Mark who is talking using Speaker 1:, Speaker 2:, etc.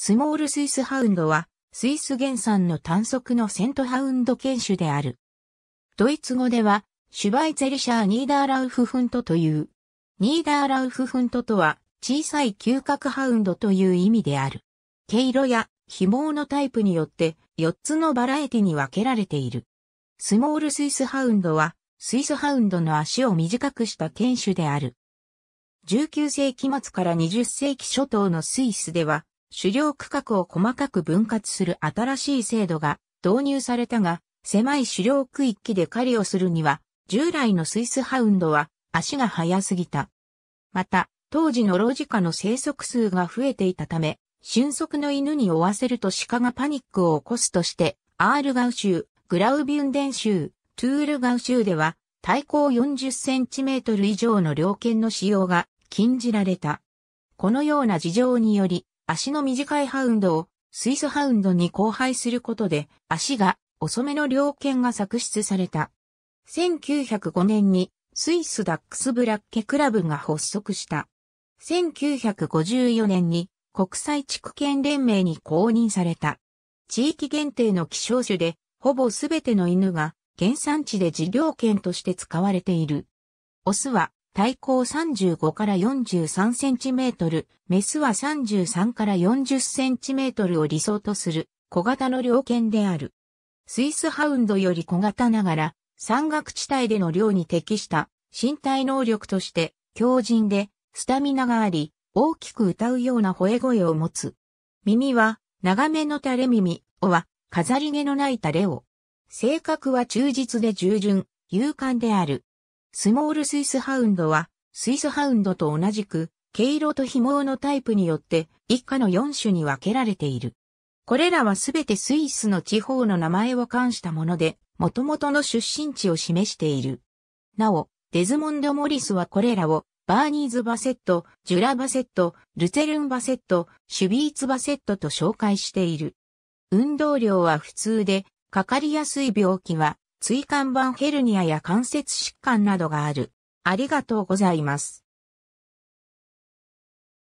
Speaker 1: スモールスイスハウンドは、スイス原産の単足のセントハウンド犬種である。ドイツ語では、シュバイゼリシャーニーダーラウフフントという。ニーダーラウフフントとは、小さい嗅覚ハウンドという意味である。毛色や紐のタイプによって、4つのバラエティに分けられている。スモールスイスハウンドは、スイスハウンドの足を短くした犬種である。19世紀末から20世紀初頭のスイスでは、狩猟区画を細かく分割する新しい制度が導入されたが、狭い狩猟区域で狩りをするには、従来のスイスハウンドは足が速すぎた。また、当時のロジカの生息数が増えていたため、俊足の犬に追わせると鹿がパニックを起こすとして、アールガウ州、グラウビュンデン州、トゥールガウ州では、体高40センチメートル以上の猟犬の使用が禁じられた。このような事情により、足の短いハウンドをスイスハウンドに交配することで足が遅めの猟犬が作出された。1905年にスイスダックスブラッケクラブが発足した。1954年に国際地区連盟に公認された。地域限定の希少種で、ほぼすべての犬が原産地で事業犬として使われている。オスは体高35から43センチメートル、メスは33から40センチメートルを理想とする小型の猟犬である。スイスハウンドより小型ながら、山岳地帯での猟に適した身体能力として強靭でスタミナがあり、大きく歌うような吠え声を持つ。耳は長めの垂れ耳、尾は飾り毛のない垂れを。性格は忠実で従順、勇敢である。スモールスイスハウンドは、スイスハウンドと同じく、毛色と紐のタイプによって、以下の4種に分けられている。これらはすべてスイスの地方の名前を冠したもので、元々の出身地を示している。なお、デズモンド・モリスはこれらを、バーニーズ・バセット、ジュラ・バセット、ルツェルン・バセット、シュビーツ・バセットと紹介している。運動量は普通で、かかりやすい病気は、椎間板ヘルニアや関節疾患などがある。ありがとうございます。